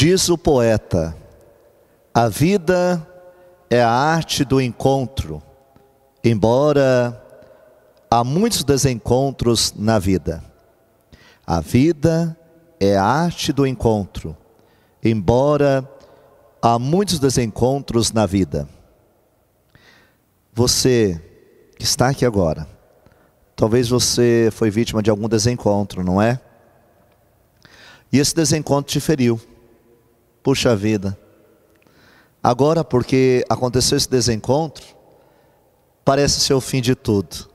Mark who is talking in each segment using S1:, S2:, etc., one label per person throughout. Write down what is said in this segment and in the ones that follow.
S1: Diz o poeta: a vida é a arte do encontro, embora há muitos desencontros na vida. A vida é a arte do encontro, embora há muitos desencontros na vida. Você que está aqui agora, talvez você foi vítima de algum desencontro, não é? E esse desencontro te feriu. Puxa vida. Agora, porque aconteceu esse desencontro, parece ser o fim de tudo.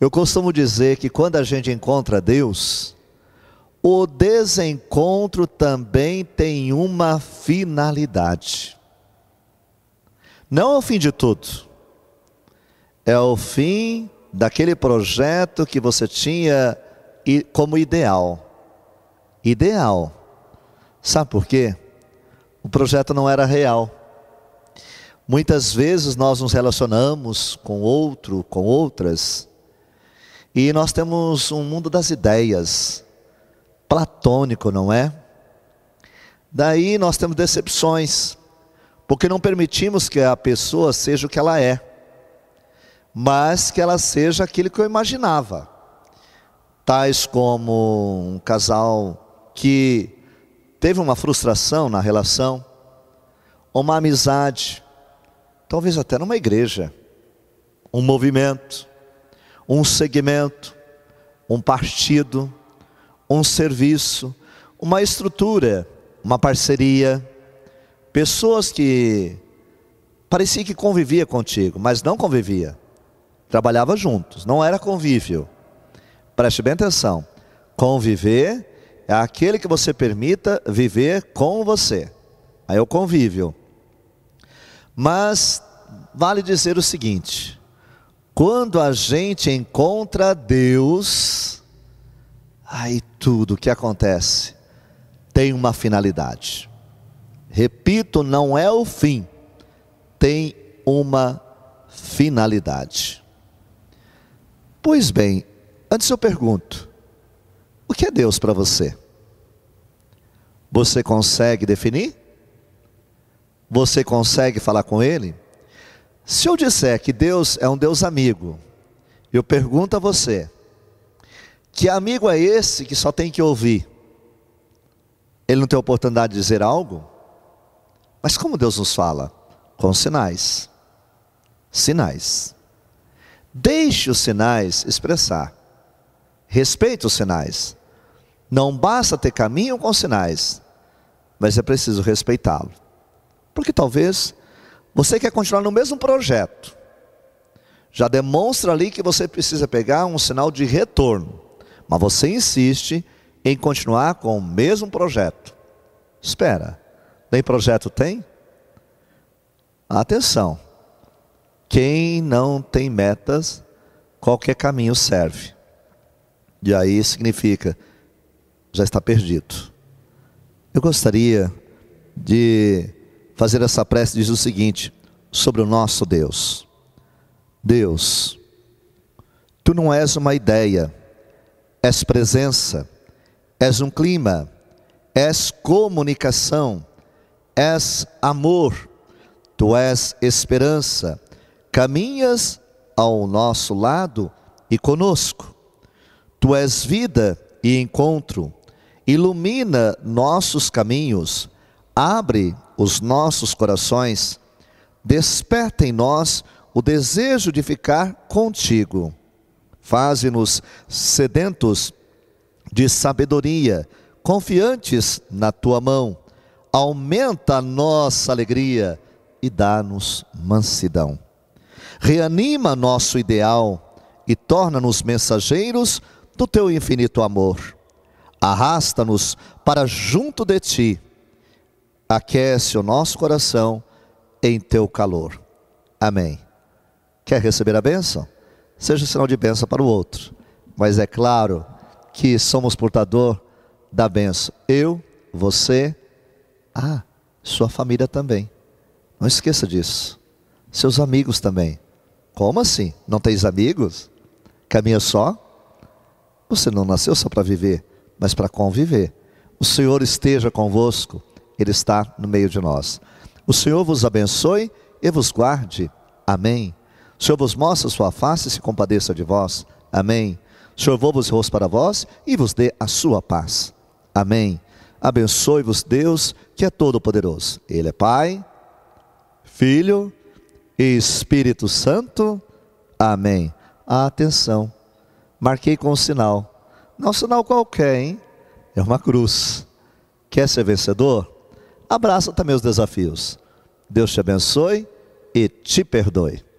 S1: Eu costumo dizer que quando a gente encontra Deus, o desencontro também tem uma finalidade. Não é o fim de tudo, é o fim daquele projeto que você tinha como ideal. Ideal. Sabe por quê? o projeto não era real. Muitas vezes nós nos relacionamos com outro, com outras, e nós temos um mundo das ideias, platônico, não é? Daí nós temos decepções, porque não permitimos que a pessoa seja o que ela é, mas que ela seja aquilo que eu imaginava. Tais como um casal que teve uma frustração na relação, uma amizade, talvez até numa igreja, um movimento, um segmento, um partido, um serviço, uma estrutura, uma parceria, pessoas que parecia que convivia contigo, mas não convivia. Trabalhava juntos, não era convívio. Preste bem atenção. Conviver é aquele que você permita viver com você. Aí é o convívio. Mas vale dizer o seguinte: quando a gente encontra Deus, aí tudo o que acontece tem uma finalidade. Repito, não é o fim, tem uma finalidade. Pois bem, antes eu pergunto: o que é Deus para você? Você consegue definir? Você consegue falar com Ele? Se eu disser que Deus é um Deus amigo, eu pergunto a você: que amigo é esse que só tem que ouvir? Ele não tem oportunidade de dizer algo? Mas como Deus nos fala? Com sinais. Sinais. Deixe os sinais expressar. Respeite os sinais. Não basta ter caminho com sinais, mas é preciso respeitá-lo. Porque talvez você quer continuar no mesmo projeto. Já demonstra ali que você precisa pegar um sinal de retorno, mas você insiste em continuar com o mesmo projeto. Espera, nem projeto tem? Atenção. Quem não tem metas, qualquer caminho serve. E aí significa já está perdido. Eu gostaria de fazer essa prece, diz o seguinte, sobre o nosso Deus. Deus, tu não és uma ideia, és presença, és um clima, és comunicação, és amor, tu és esperança, caminhas ao nosso lado e conosco. Tu és vida e encontro, ilumina nossos caminhos, abre os nossos corações, desperta em nós o desejo de ficar contigo. Faze-nos sedentos de sabedoria, confiantes na tua mão. Aumenta a nossa alegria e dá-nos mansidão. Reanima nosso ideal e torna-nos mensageiros do teu infinito amor Arrasta-nos para junto de ti, aquece o nosso coração em teu calor. Amém. Quer receber a bênção? Seja sinal de bênção para o outro. Mas é claro que somos portador da bênção. Eu, você, ah, sua família também. Não esqueça disso. Seus amigos também. Como assim? Não tens amigos? Caminha só? Você não nasceu só para viver mas para conviver. O Senhor esteja convosco, Ele está no meio de nós. O Senhor vos abençoe e vos guarde. Amém. O Senhor vos mostra sua face e se compadeça de vós. Amém. O Senhor vos rosto para vós e vos dê a sua paz. Amém. Abençoe-vos Deus, que é todo-poderoso. Ele é Pai, Filho e Espírito Santo. Amém. Atenção. Marquei com o sinal. Não sinal qualquer, hein? É uma cruz. Quer ser vencedor? Abraça também os desafios. Deus te abençoe e te perdoe.